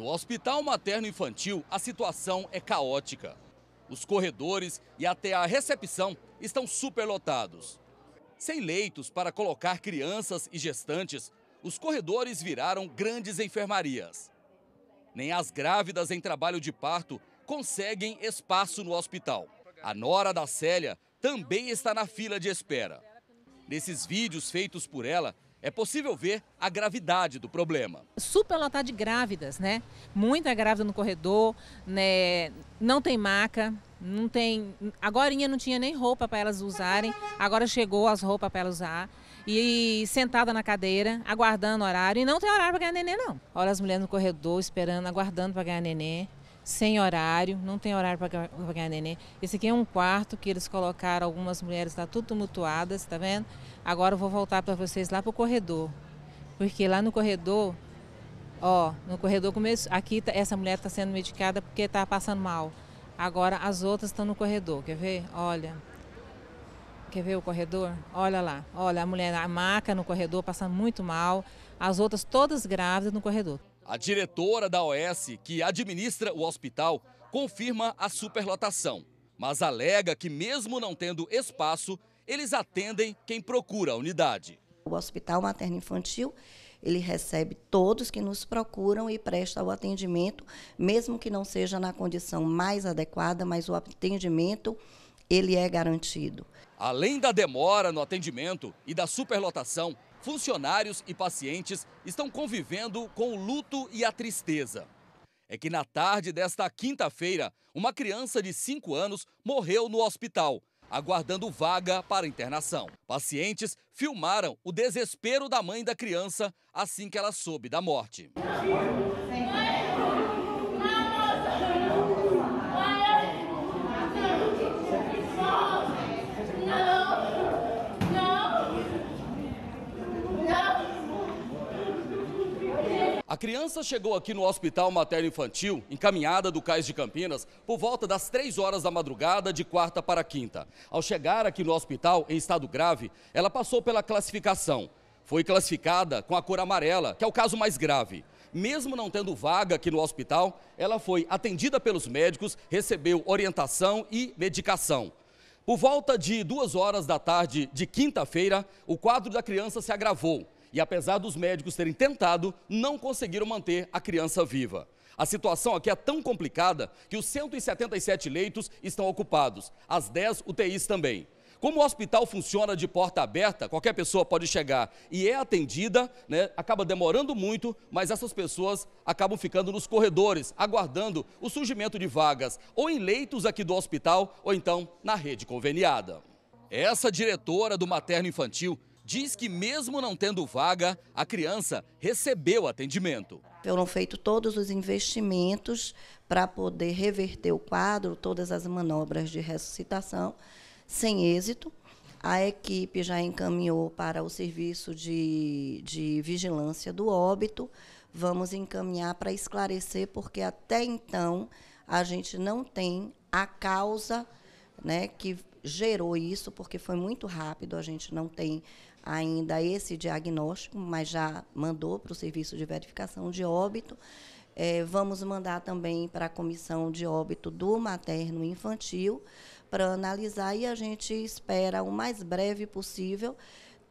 No Hospital Materno Infantil, a situação é caótica. Os corredores e até a recepção estão superlotados. Sem leitos para colocar crianças e gestantes, os corredores viraram grandes enfermarias. Nem as grávidas em trabalho de parto conseguem espaço no hospital. A nora da Célia também está na fila de espera. Nesses vídeos feitos por ela, é possível ver a gravidade do problema. Superlotar de grávidas, né? Muita grávida no corredor, né? não tem maca, não tem. Agora não tinha nem roupa para elas usarem, agora chegou as roupas para elas usar. E sentada na cadeira, aguardando horário. E não tem horário para ganhar neném, não. Olha as mulheres no corredor esperando, aguardando para ganhar neném sem horário, não tem horário para ganhar neném. Esse aqui é um quarto que eles colocaram algumas mulheres lá, tudo mutuadas, tá vendo? Agora eu vou voltar para vocês lá para o corredor, porque lá no corredor, ó, no corredor começo, aqui tá, essa mulher está sendo medicada porque está passando mal. Agora as outras estão no corredor, quer ver? Olha, Quer ver o corredor? Olha lá. Olha, a mulher, a maca no corredor, passando muito mal. As outras todas grávidas no corredor. A diretora da OS, que administra o hospital, confirma a superlotação, mas alega que, mesmo não tendo espaço, eles atendem quem procura a unidade. O Hospital Materno Infantil ele recebe todos que nos procuram e presta o atendimento, mesmo que não seja na condição mais adequada, mas o atendimento ele é garantido. Além da demora no atendimento e da superlotação, funcionários e pacientes estão convivendo com o luto e a tristeza. É que na tarde desta quinta-feira, uma criança de 5 anos morreu no hospital, aguardando vaga para internação. Pacientes filmaram o desespero da mãe da criança assim que ela soube da morte. criança chegou aqui no Hospital Materno Infantil, encaminhada do Cais de Campinas, por volta das 3 horas da madrugada de quarta para quinta. Ao chegar aqui no hospital, em estado grave, ela passou pela classificação. Foi classificada com a cor amarela, que é o caso mais grave. Mesmo não tendo vaga aqui no hospital, ela foi atendida pelos médicos, recebeu orientação e medicação. Por volta de duas horas da tarde de quinta-feira, o quadro da criança se agravou e apesar dos médicos terem tentado, não conseguiram manter a criança viva. A situação aqui é tão complicada que os 177 leitos estão ocupados, as 10 UTIs também. Como o hospital funciona de porta aberta, qualquer pessoa pode chegar e é atendida, né, acaba demorando muito, mas essas pessoas acabam ficando nos corredores, aguardando o surgimento de vagas, ou em leitos aqui do hospital, ou então na rede conveniada. Essa diretora do materno infantil diz que, mesmo não tendo vaga, a criança recebeu atendimento. Foram feitos todos os investimentos para poder reverter o quadro, todas as manobras de ressuscitação, sem êxito. A equipe já encaminhou para o serviço de, de vigilância do óbito. Vamos encaminhar para esclarecer, porque até então a gente não tem a causa né, que gerou isso, porque foi muito rápido, a gente não tem ainda esse diagnóstico, mas já mandou para o serviço de verificação de óbito. É, vamos mandar também para a comissão de óbito do materno infantil para analisar e a gente espera o mais breve possível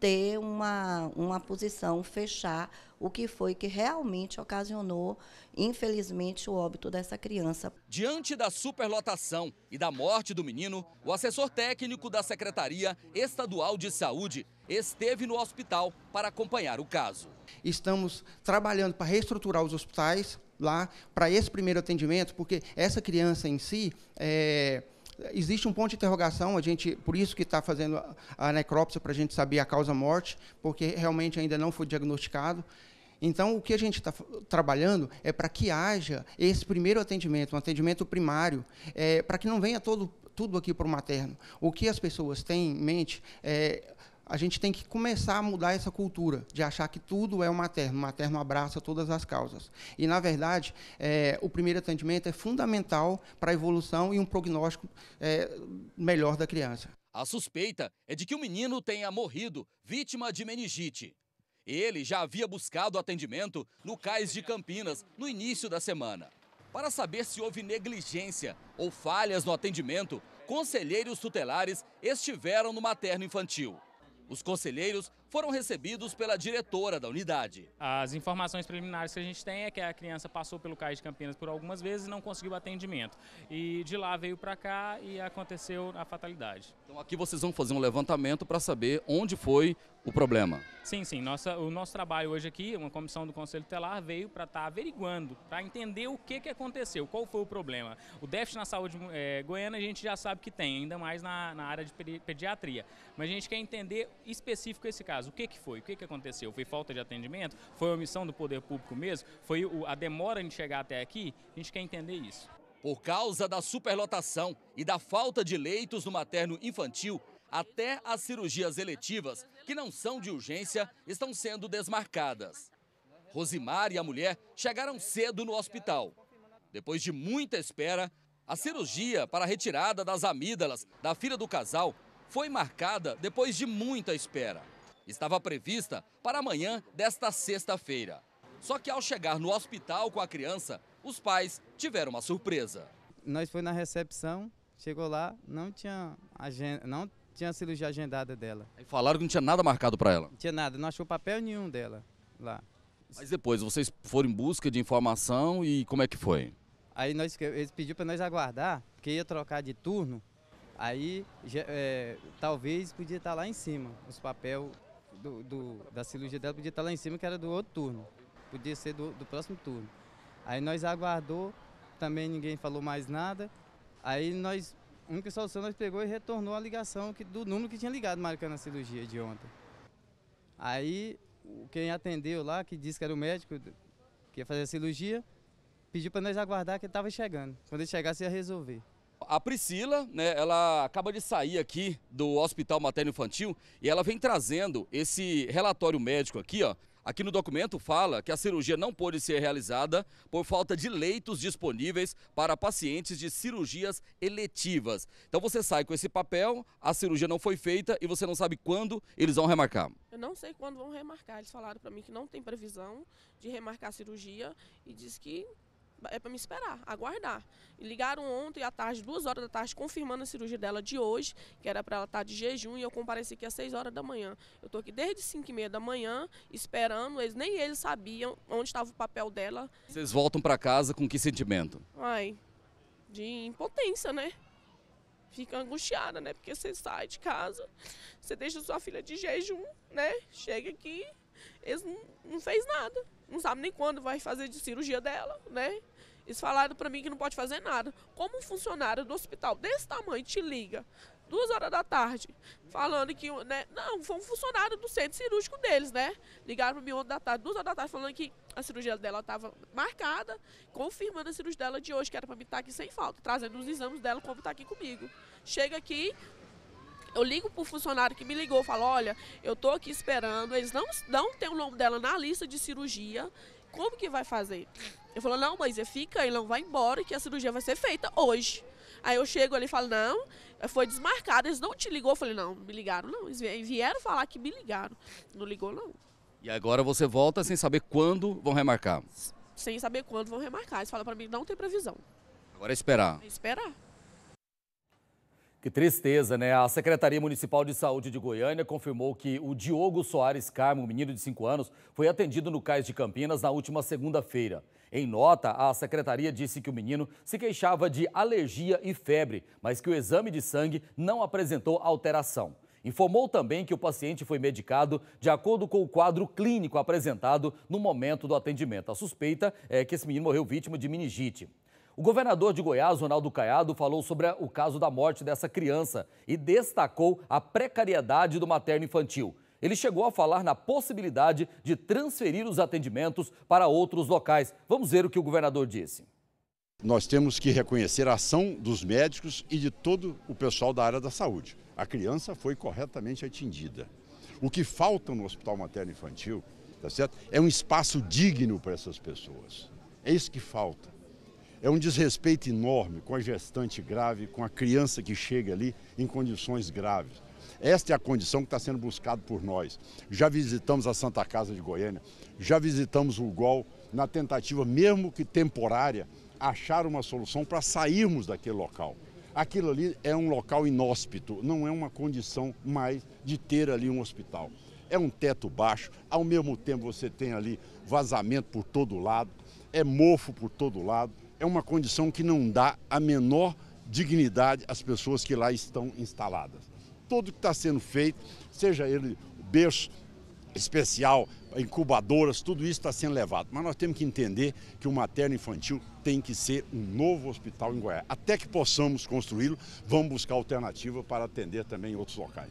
ter uma, uma posição, fechar o que foi que realmente ocasionou, infelizmente, o óbito dessa criança. Diante da superlotação e da morte do menino, o assessor técnico da Secretaria Estadual de Saúde esteve no hospital para acompanhar o caso. Estamos trabalhando para reestruturar os hospitais lá para esse primeiro atendimento, porque essa criança em si é existe um ponto de interrogação, a gente, por isso que está fazendo a, necrópsia, para a gente saber a causa-morte, porque realmente ainda não foi diagnosticado. Então, o que a gente está trabalhando é para que haja esse primeiro atendimento, um atendimento primário, é, para que não venha todo, tudo aqui para o materno. O que as pessoas têm em mente é a gente tem que começar a mudar essa cultura de achar que tudo é o materno. O materno abraça todas as causas. E, na verdade, é, o primeiro atendimento é fundamental para a evolução e um prognóstico é, melhor da criança. A suspeita é de que o menino tenha morrido vítima de meningite. Ele já havia buscado atendimento no Cais de Campinas no início da semana. Para saber se houve negligência ou falhas no atendimento, conselheiros tutelares estiveram no materno infantil. Os conselheiros foram recebidos pela diretora da unidade. As informações preliminares que a gente tem é que a criança passou pelo CAI de Campinas por algumas vezes e não conseguiu atendimento. E de lá veio para cá e aconteceu a fatalidade. Então aqui vocês vão fazer um levantamento para saber onde foi o problema. Sim, sim. Nossa, o nosso trabalho hoje aqui, uma comissão do Conselho Telar veio para estar tá averiguando, para entender o que, que aconteceu, qual foi o problema. O déficit na saúde é, goiana a gente já sabe que tem, ainda mais na, na área de pediatria. Mas a gente quer entender específico esse caso caso, o que, que foi? O que, que aconteceu? Foi falta de atendimento? Foi omissão do poder público mesmo? Foi a demora de chegar até aqui? A gente quer entender isso. Por causa da superlotação e da falta de leitos no materno infantil, até as cirurgias eletivas, que não são de urgência, estão sendo desmarcadas. Rosimar e a mulher chegaram cedo no hospital. Depois de muita espera, a cirurgia para a retirada das amígdalas da filha do casal foi marcada depois de muita espera estava prevista para amanhã desta sexta-feira. Só que ao chegar no hospital com a criança, os pais tiveram uma surpresa. Nós foi na recepção, chegou lá, não tinha agenda, não tinha cirurgia agendada dela. E falaram que não tinha nada marcado para ela. Não tinha nada, não achou papel nenhum dela lá. Mas depois vocês foram em busca de informação e como é que foi? Aí nós, eles pediu para nós aguardar, porque ia trocar de turno. Aí é, talvez podia estar tá lá em cima os papéis do, do, da cirurgia dela podia estar lá em cima, que era do outro turno. Podia ser do, do próximo turno. Aí nós aguardou, também ninguém falou mais nada. Aí nós, a única solução nós pegou e retornou a ligação que, do número que tinha ligado marcando a cirurgia de ontem. Aí quem atendeu lá, que disse que era o médico que ia fazer a cirurgia, pediu para nós aguardar que ele estava chegando. Quando ele chegasse ia resolver a Priscila, né, ela acaba de sair aqui do Hospital Materno Infantil e ela vem trazendo esse relatório médico aqui, ó. Aqui no documento fala que a cirurgia não pôde ser realizada por falta de leitos disponíveis para pacientes de cirurgias eletivas. Então você sai com esse papel, a cirurgia não foi feita e você não sabe quando eles vão remarcar. Eu não sei quando vão remarcar. Eles falaram para mim que não tem previsão de remarcar a cirurgia e diz que é para me esperar, aguardar. E ligaram ontem à tarde, duas horas da tarde, confirmando a cirurgia dela de hoje, que era para ela estar tá de jejum, e eu compareci aqui às 6 horas da manhã. Eu estou aqui desde 5 e meia da manhã, esperando, eles nem eles sabiam onde estava o papel dela. Vocês voltam para casa com que sentimento? Ai, de impotência, né? Fica angustiada, né? Porque você sai de casa, você deixa sua filha de jejum, né? Chega aqui, eles não, não fez nada não sabe nem quando vai fazer de cirurgia dela, né? Eles falaram para mim que não pode fazer nada. Como um funcionário do hospital desse tamanho te liga duas horas da tarde, falando que, né? Não, foi um funcionário do centro cirúrgico deles, né? Ligaram para mim da tarde, duas horas da tarde, falando que a cirurgia dela estava marcada, confirmando a cirurgia dela de hoje, que era para mim estar tá aqui sem falta, trazendo os exames dela como está aqui comigo. Chega aqui, eu ligo para o funcionário que me ligou, falo, olha, eu estou aqui esperando, eles não, não têm o nome dela na lista de cirurgia, como que vai fazer? Eu falo, não, mas fica aí, não vai embora, que a cirurgia vai ser feita hoje. Aí eu chego ali e falo, não, foi desmarcado, eles não te ligou. Eu falei, não, me ligaram, não, eles vieram falar que me ligaram, não ligou não. E agora você volta sem saber quando vão remarcar? Sem saber quando vão remarcar, eles falam para mim, não tem previsão. Agora é esperar. É esperar. Que tristeza, né? A Secretaria Municipal de Saúde de Goiânia confirmou que o Diogo Soares Carmo, um menino de 5 anos, foi atendido no Cais de Campinas na última segunda-feira. Em nota, a secretaria disse que o menino se queixava de alergia e febre, mas que o exame de sangue não apresentou alteração. Informou também que o paciente foi medicado de acordo com o quadro clínico apresentado no momento do atendimento. A suspeita é que esse menino morreu vítima de meningite. O governador de Goiás, Ronaldo Caiado, falou sobre o caso da morte dessa criança e destacou a precariedade do materno infantil. Ele chegou a falar na possibilidade de transferir os atendimentos para outros locais. Vamos ver o que o governador disse. Nós temos que reconhecer a ação dos médicos e de todo o pessoal da área da saúde. A criança foi corretamente atendida. O que falta no hospital materno infantil, tá certo? É um espaço digno para essas pessoas. É isso que falta. É um desrespeito enorme com a gestante grave, com a criança que chega ali em condições graves. Esta é a condição que está sendo buscada por nós. Já visitamos a Santa Casa de Goiânia, já visitamos o GOL, na tentativa, mesmo que temporária, achar uma solução para sairmos daquele local. Aquilo ali é um local inóspito, não é uma condição mais de ter ali um hospital. É um teto baixo, ao mesmo tempo você tem ali vazamento por todo lado, é mofo por todo lado, é uma condição que não dá a menor dignidade às pessoas que lá estão instaladas. Tudo que está sendo feito, seja ele berço especial, incubadoras, tudo isso está sendo levado. Mas nós temos que entender que o materno infantil tem que ser um novo hospital em Goiás. Até que possamos construí-lo, vamos buscar alternativa para atender também outros locais.